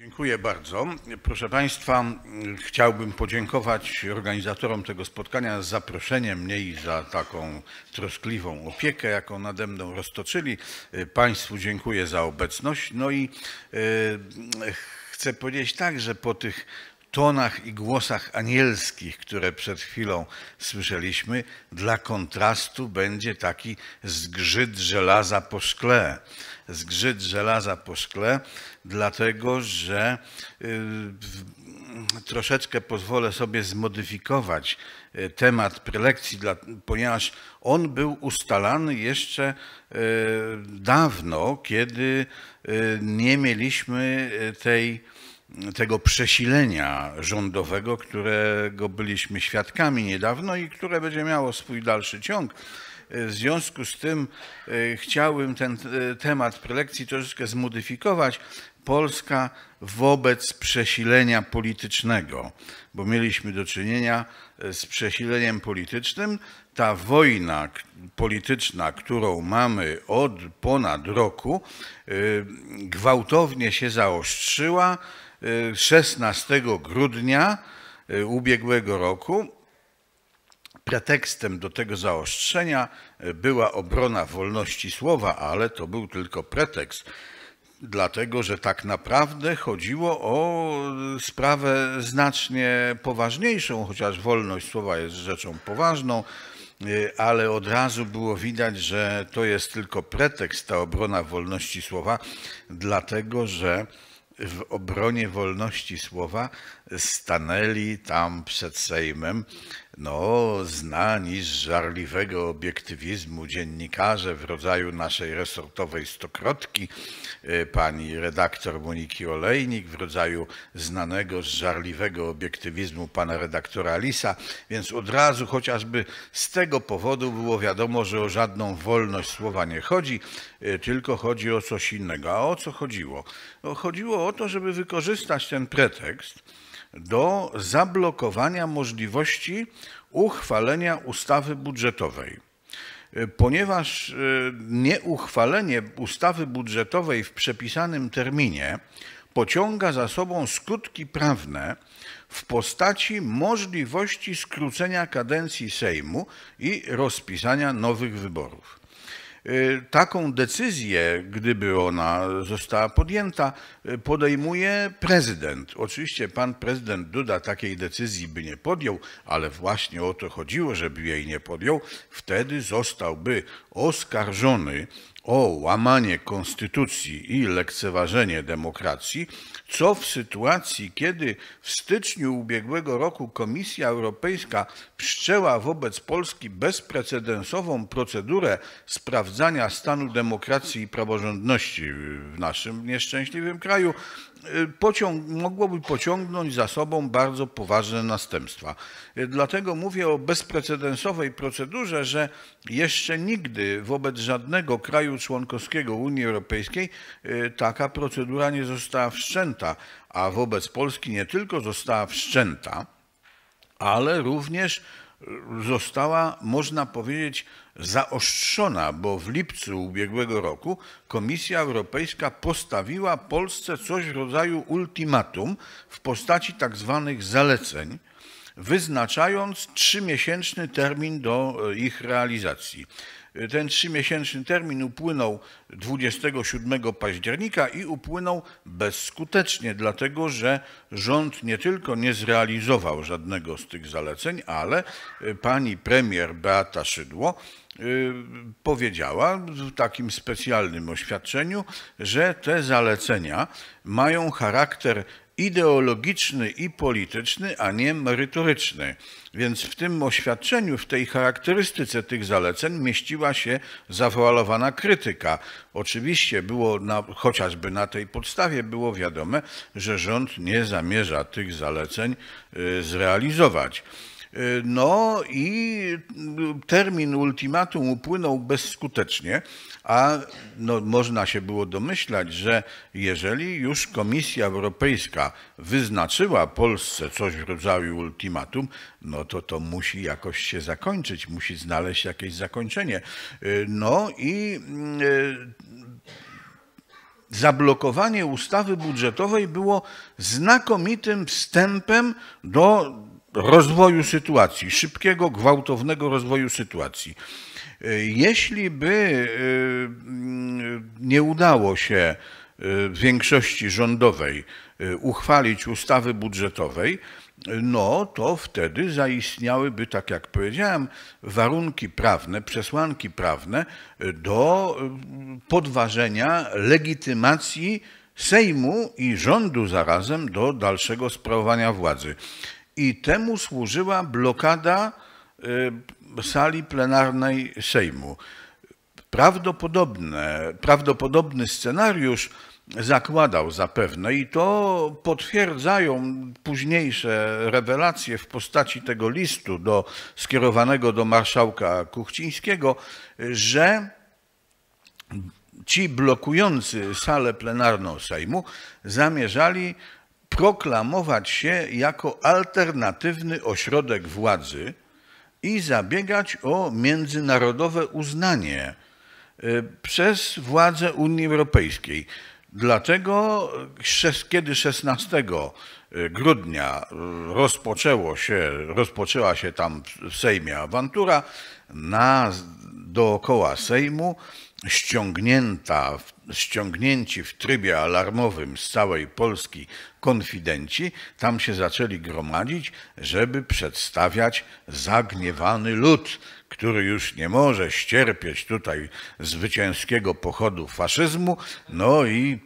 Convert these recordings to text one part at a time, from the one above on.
Dziękuję bardzo. Proszę Państwa, chciałbym podziękować organizatorom tego spotkania za zaproszenie mnie i za taką troskliwą opiekę, jaką nade mną roztoczyli. Państwu dziękuję za obecność. No i e, chcę powiedzieć tak, że po tych tonach i głosach anielskich, które przed chwilą słyszeliśmy, dla kontrastu będzie taki zgrzyt żelaza po szkle. Zgrzyt żelaza po szkle, dlatego że y, troszeczkę pozwolę sobie zmodyfikować y, temat prelekcji, ponieważ on był ustalany jeszcze y, dawno, kiedy nie mieliśmy tej tego przesilenia rządowego, którego byliśmy świadkami niedawno i które będzie miało swój dalszy ciąg. W związku z tym y, chciałbym ten y, temat prelekcji troszeczkę zmodyfikować. Polska wobec przesilenia politycznego, bo mieliśmy do czynienia y, z przesileniem politycznym. Ta wojna polityczna, którą mamy od ponad roku, gwałtownie się zaostrzyła 16 grudnia e, ubiegłego roku Pretekstem do tego zaostrzenia e, była obrona wolności słowa, ale to był tylko pretekst, dlatego że tak naprawdę chodziło o e, sprawę znacznie poważniejszą, chociaż wolność słowa jest rzeczą poważną, ale od razu było widać, że to jest tylko pretekst, ta obrona wolności słowa, dlatego że w obronie wolności słowa stanęli tam przed Sejmem no, znani z żarliwego obiektywizmu dziennikarze w rodzaju naszej resortowej stokrotki, e, pani redaktor Moniki Olejnik, w rodzaju znanego z żarliwego obiektywizmu pana redaktora Lisa, więc od razu chociażby z tego powodu było wiadomo, że o żadną wolność słowa nie chodzi, e, tylko chodzi o coś innego. A o co chodziło? No, chodziło o to, żeby wykorzystać ten pretekst, do zablokowania możliwości uchwalenia ustawy budżetowej y, ponieważ y, nieuchwalenie ustawy budżetowej w przepisanym terminie pociąga za sobą skutki prawne w postaci możliwości skrócenia kadencji Sejmu i rozpisania nowych wyborów. Y, taką decyzję, gdyby ona została podjęta, y, podejmuje prezydent. Oczywiście pan prezydent Duda takiej decyzji by nie podjął, ale właśnie o to chodziło, żeby jej nie podjął. Wtedy zostałby oskarżony o łamanie konstytucji i lekceważenie demokracji, co w sytuacji, kiedy w styczniu ubiegłego roku Komisja Europejska wszczęła wobec Polski bezprecedensową procedurę sprawdzania stanu demokracji i praworządności w naszym nieszczęśliwym kraju, Y, pociąg, mogłoby pociągnąć za sobą bardzo poważne następstwa. Y, dlatego mówię o bezprecedensowej procedurze, że jeszcze nigdy wobec żadnego kraju członkowskiego Unii Europejskiej y, taka procedura nie została wszczęta, a wobec Polski nie tylko została wszczęta, ale również została, można powiedzieć, zaostrzona, bo w lipcu ubiegłego roku Komisja Europejska postawiła Polsce coś w rodzaju ultimatum w postaci tak zwanych zaleceń, wyznaczając trzymiesięczny termin do e, ich realizacji. E, ten trzymiesięczny termin upłynął 27 października i upłynął bezskutecznie, dlatego że rząd nie tylko nie zrealizował żadnego z tych zaleceń, ale e, pani premier Beata Szydło powiedziała w takim specjalnym oświadczeniu, że te zalecenia mają charakter ideologiczny i polityczny, a nie merytoryczny. Więc w tym oświadczeniu, w tej charakterystyce tych zaleceń mieściła się zawoalowana krytyka. Oczywiście było, na, chociażby na tej podstawie było wiadome, że rząd nie zamierza tych zaleceń y, zrealizować. Y, no i y, termin ultimatum upłynął bezskutecznie, a no, można się było domyślać, że jeżeli już Komisja Europejska wyznaczyła Polsce coś w rodzaju ultimatum, no to to musi jakoś się zakończyć, musi znaleźć jakieś zakończenie. Y, no i zablokowanie ustawy budżetowej było znakomitym wstępem do rozwoju sytuacji, szybkiego, gwałtownego rozwoju sytuacji. E, jeśli by e, nie udało się e, większości rządowej uchwalić ustawy budżetowej, no to wtedy zaistniałyby, tak jak powiedziałem, warunki prawne, przesłanki prawne do podważenia legitymacji Sejmu i rządu zarazem do dalszego sprawowania władzy i temu służyła blokada y, sali plenarnej Sejmu. Prawdopodobne, prawdopodobny scenariusz zakładał zapewne i to potwierdzają późniejsze rewelacje w postaci tego listu do, skierowanego do marszałka Kuchcińskiego, że ci blokujący salę plenarną Sejmu zamierzali proklamować się jako alternatywny ośrodek władzy i zabiegać o międzynarodowe uznanie e, przez władze Unii Europejskiej. Dlatego, kiedy 16 e, grudnia e, rozpoczęło się, rozpoczęła się tam w Sejmie awantura, na, dookoła Sejmu ściągnięta w ściągnięci w trybie alarmowym z całej Polski konfidenci tam się zaczęli gromadzić, żeby przedstawiać zagniewany lud, który już nie może ścierpieć tutaj zwycięskiego pochodu faszyzmu, no i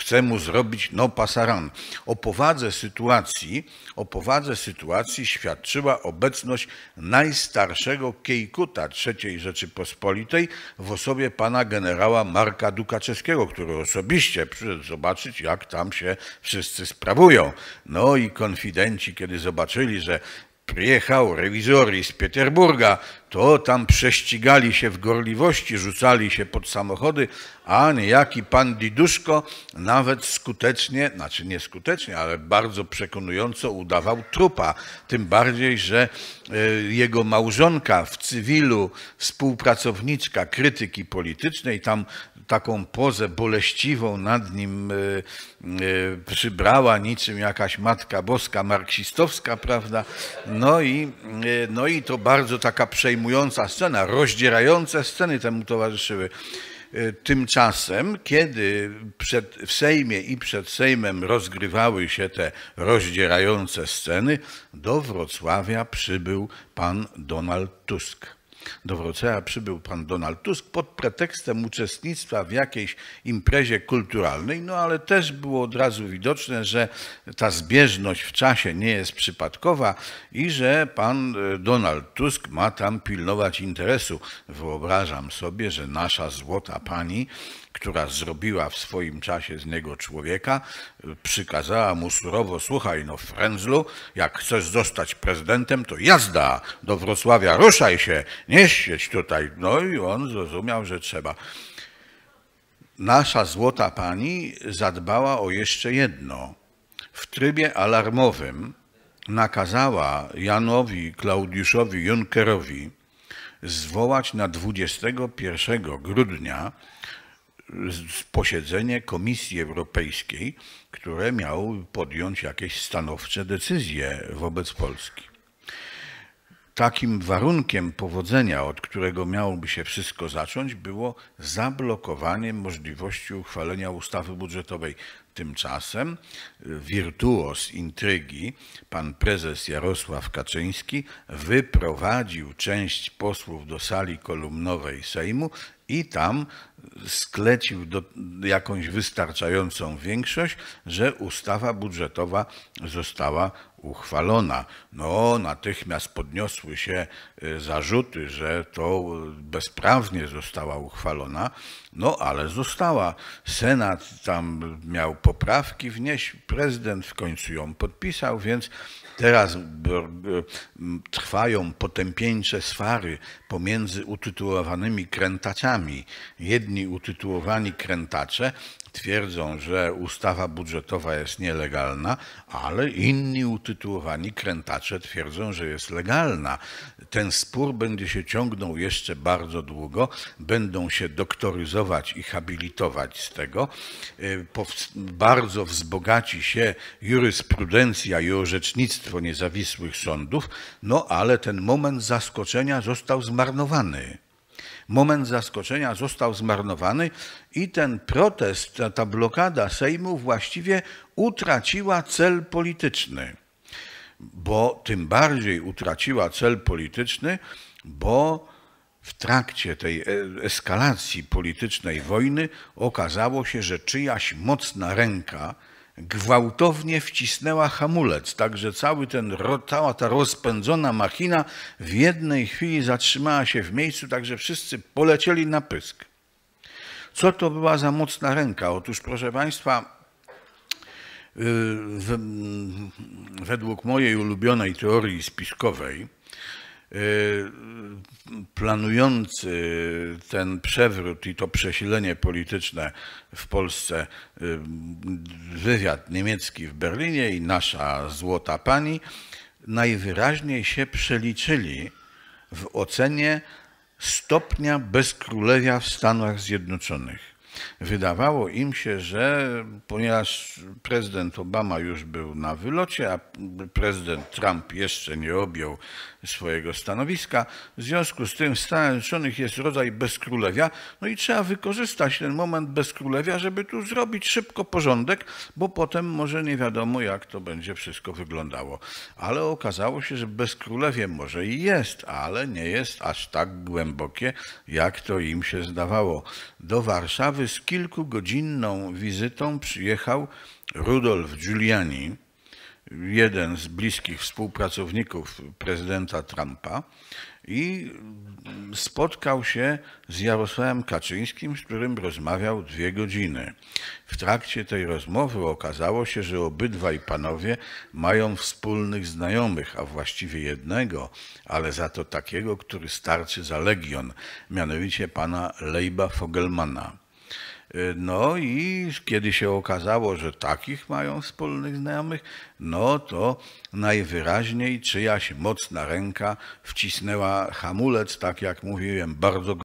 chce mu zrobić no pasaran. O powadze sytuacji, o powadze sytuacji świadczyła obecność najstarszego Kiejkuta III Rzeczypospolitej w osobie pana generała Marka Duk Łukaczewskiego, który osobiście przyszedł zobaczyć, jak tam się wszyscy sprawują. No i konfidenci, kiedy zobaczyli, że przyjechał rewizor z Pieterburga, to tam prześcigali się w gorliwości, rzucali się pod samochody, a niejaki pan Diduszko nawet skutecznie, znaczy nieskutecznie, skutecznie, ale bardzo przekonująco udawał trupa. Tym bardziej, że e, jego małżonka w cywilu, współpracowniczka krytyki politycznej, tam taką pozę boleściwą nad nim e, e, przybrała, niczym jakaś Matka Boska marksistowska, prawda? No i, no i to bardzo taka przejmująca przejmująca scena, rozdzierające sceny temu towarzyszyły. Y, tymczasem, kiedy przed, w Sejmie i przed Sejmem rozgrywały się te rozdzierające sceny, do Wrocławia przybył pan Donald Tusk. Do Wrocławia przybył pan Donald Tusk pod pretekstem uczestnictwa w jakiejś imprezie kulturalnej, no ale też było od razu widoczne, że ta zbieżność w czasie nie jest przypadkowa i że pan e, Donald Tusk ma tam pilnować interesu. Wyobrażam sobie, że nasza złota pani która zrobiła w swoim czasie z niego człowieka, e, przykazała mu surowo, słuchaj no Frenzlu, jak chcesz zostać prezydentem, to jazda do Wrocławia, ruszaj się, nie nie tutaj. No i on zrozumiał, że trzeba. Nasza złota pani zadbała o jeszcze jedno. W trybie alarmowym nakazała Janowi Klaudiuszowi Junkerowi zwołać na 21 grudnia posiedzenie Komisji Europejskiej, które miało podjąć jakieś stanowcze decyzje wobec Polski. Takim warunkiem powodzenia, od którego miałoby się wszystko zacząć, było zablokowanie możliwości uchwalenia ustawy budżetowej. Tymczasem e, wirtuos intrygi, pan prezes Jarosław Kaczyński, wyprowadził część posłów do sali kolumnowej Sejmu i tam sklecił do, jakąś wystarczającą większość, że ustawa budżetowa została uchwalona. No, natychmiast podniosły się e, zarzuty, że to bezprawnie została uchwalona, no ale została. Senat tam miał poprawki wnieść. Prezydent w końcu ją podpisał, więc teraz trwają potępieńcze swary pomiędzy utytułowanymi krętaczami. Jedni utytułowani krętacze twierdzą, że ustawa budżetowa jest nielegalna, ale inni utytułowani krętacze twierdzą, że jest legalna. Ten spór będzie się ciągnął jeszcze bardzo długo, będą się doktoryzować i habilitować z tego. E, bardzo wzbogaci się jurysprudencja i orzecznictwo niezawisłych sądów, no ale ten moment zaskoczenia został zmarnowany. Moment zaskoczenia został zmarnowany i ten protest, ta, ta blokada Sejmu właściwie utraciła cel polityczny. Bo tym bardziej utraciła cel polityczny, bo w trakcie tej e, eskalacji politycznej wojny okazało się, że czyjaś mocna ręka gwałtownie wcisnęła hamulec, tak że cały ten, cała ta rozpędzona machina w jednej chwili zatrzymała się w miejscu, tak że wszyscy polecieli na pysk. Co to była za mocna ręka? Otóż, proszę Państwa, y, według mojej ulubionej teorii spiskowej, Y, planujący ten przewrót i to przesilenie polityczne w Polsce y, wywiad niemiecki w Berlinie i nasza złota pani najwyraźniej się przeliczyli w ocenie stopnia bezkrólewia w Stanach Zjednoczonych. Wydawało im się, że ponieważ prezydent Obama już był na wylocie, a prezydent Trump jeszcze nie objął swojego stanowiska, w związku z tym w Stanach Zjednoczonych jest rodzaj bezkrólewia, no i trzeba wykorzystać ten moment bezkrólewia, żeby tu zrobić szybko porządek, bo potem może nie wiadomo, jak to będzie wszystko wyglądało. Ale okazało się, że bezkrólewie może i jest, ale nie jest aż tak głębokie, jak to im się zdawało. Do Warszawy z kilkugodzinną wizytą przyjechał Rudolf Giuliani, jeden z bliskich współpracowników prezydenta Trumpa, i spotkał się z Jarosławem Kaczyńskim, z którym rozmawiał dwie godziny. W trakcie tej rozmowy okazało się, że obydwaj panowie mają wspólnych znajomych, a właściwie jednego, ale za to takiego, który starczy za legion, mianowicie pana Leiba Fogelmana. No i kiedy się okazało, że takich mają wspólnych znajomych, no to najwyraźniej czyjaś mocna ręka wcisnęła hamulec, tak jak mówiłem, bardzo